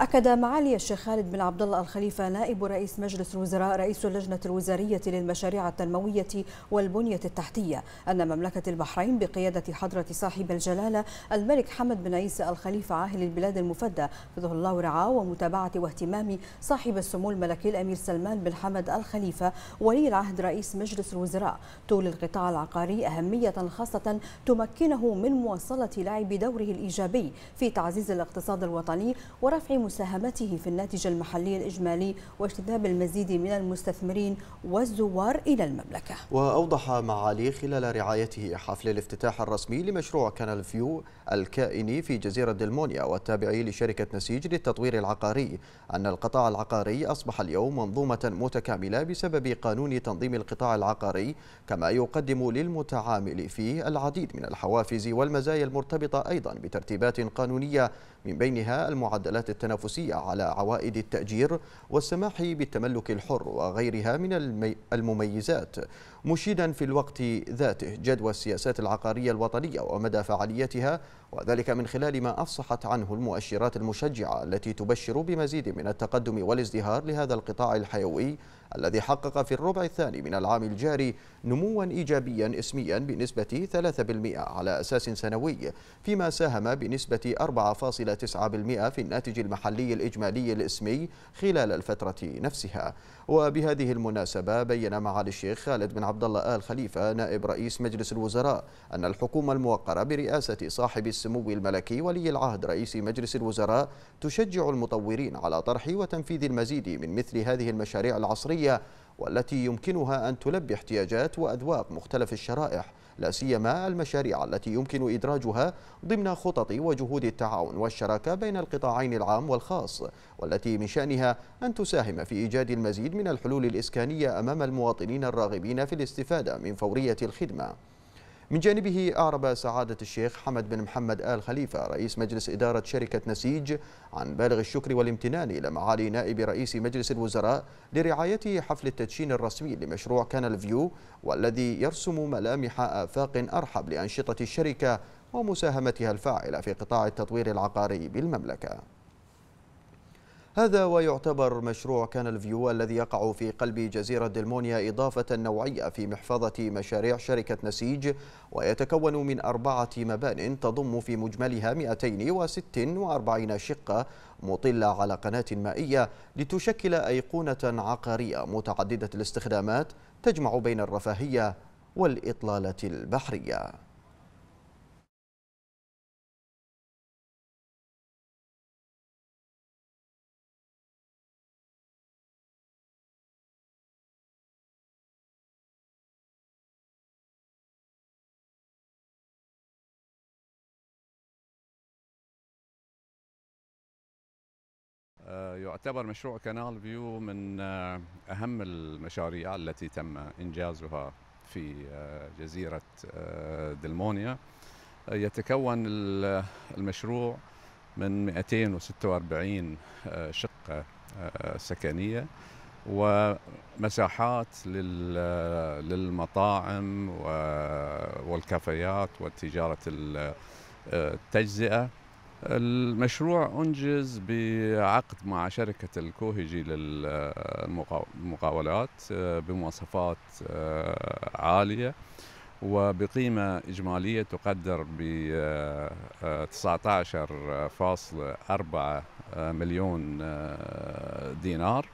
أكد معالي الشيخ خالد بن عبد الله الخليفة نائب رئيس مجلس الوزراء رئيس اللجنة الوزارية للمشاريع التنموية والبنية التحتية أن مملكة البحرين بقيادة حضرة صاحب الجلالة الملك حمد بن عيسى الخليفة عاهل البلاد المفدى حفظه الله ورعاه ومتابعة واهتمام صاحب السمو الملكي الأمير سلمان بن حمد الخليفة ولي العهد رئيس مجلس الوزراء تولي القطاع العقاري أهمية خاصة تمكنه من مواصلة لعب دوره الإيجابي في تعزيز الاقتصاد الوطني ورفع مساهمته في الناتج المحلي الإجمالي واجتذاب المزيد من المستثمرين والزوار إلى المملكة وأوضح معالي خلال رعايته حفل الافتتاح الرسمي لمشروع كانال فيو الكائني في جزيرة دلمونيا والتابع لشركة نسيج للتطوير العقاري أن القطاع العقاري أصبح اليوم منظومة متكاملة بسبب قانون تنظيم القطاع العقاري كما يقدم للمتعامل فيه العديد من الحوافز والمزايا المرتبطة أيضا بترتيبات قانونية من بينها المعدلات التنفسية التنافسية على عوائد التأجير والسماح بالتملك الحر وغيرها من المميزات مشيدا في الوقت ذاته جدوى السياسات العقارية الوطنية ومدى فعاليتها وذلك من خلال ما أفصحت عنه المؤشرات المشجعة التي تبشر بمزيد من التقدم والازدهار لهذا القطاع الحيوي الذي حقق في الربع الثاني من العام الجاري نموا إيجابيا اسميا بنسبة 3% على أساس سنوي فيما ساهم بنسبة 4.9% في الناتج المحلي الإجمالي الاسمي خلال الفترة نفسها وبهذه المناسبة بين معالي الشيخ خالد بن عبد الله آل خليفة نائب رئيس مجلس الوزراء أن الحكومة الموقرة برئاسة صاحب السمو الملكي ولي العهد رئيس مجلس الوزراء تشجع المطورين على طرح وتنفيذ المزيد من مثل هذه المشاريع العصرية والتي يمكنها أن تلبي احتياجات وأذواق مختلف الشرائح لا سيما المشاريع التي يمكن إدراجها ضمن خطط وجهود التعاون والشراكة بين القطاعين العام والخاص والتي من شأنها أن تساهم في إيجاد المزيد من الحلول الإسكانية أمام المواطنين الراغبين في الاستفادة من فورية الخدمة من جانبه أعرب سعادة الشيخ حمد بن محمد آل خليفة رئيس مجلس إدارة شركة نسيج عن بالغ الشكر والامتنان إلى معالي نائب رئيس مجلس الوزراء لرعايته حفل التدشين الرسمي لمشروع كانال فيو والذي يرسم ملامح آفاق أرحب لأنشطة الشركة ومساهمتها الفاعلة في قطاع التطوير العقاري بالمملكة هذا ويعتبر مشروع كانال فيو الذي يقع في قلب جزيرة دلمونيا إضافة نوعية في محفظة مشاريع شركة نسيج ويتكون من أربعة مبان تضم في مجملها 246 شقة مطلة على قناة مائية لتشكل أيقونة عقارية متعددة الاستخدامات تجمع بين الرفاهية والإطلالة البحرية آه، يعتبر مشروع كانال فيو من آه، أهم المشاريع التي تم إنجازها في آه، جزيرة دلمونيا يتكون المشروع من 246 شقة سكنية ومساحات للمطاعم والكافيات وتجارة التجزئة المشروع أنجز بعقد مع شركة الكوهيجي للمقاولات آه، بمواصفات آه، عالية وبقيمة إجمالية تقدر ب 19.4 آه، مليون دينار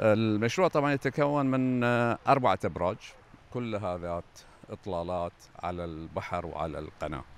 المشروع طبعا يتكون من أربعة أبراج كلها ذات إطلالات على البحر وعلى القناة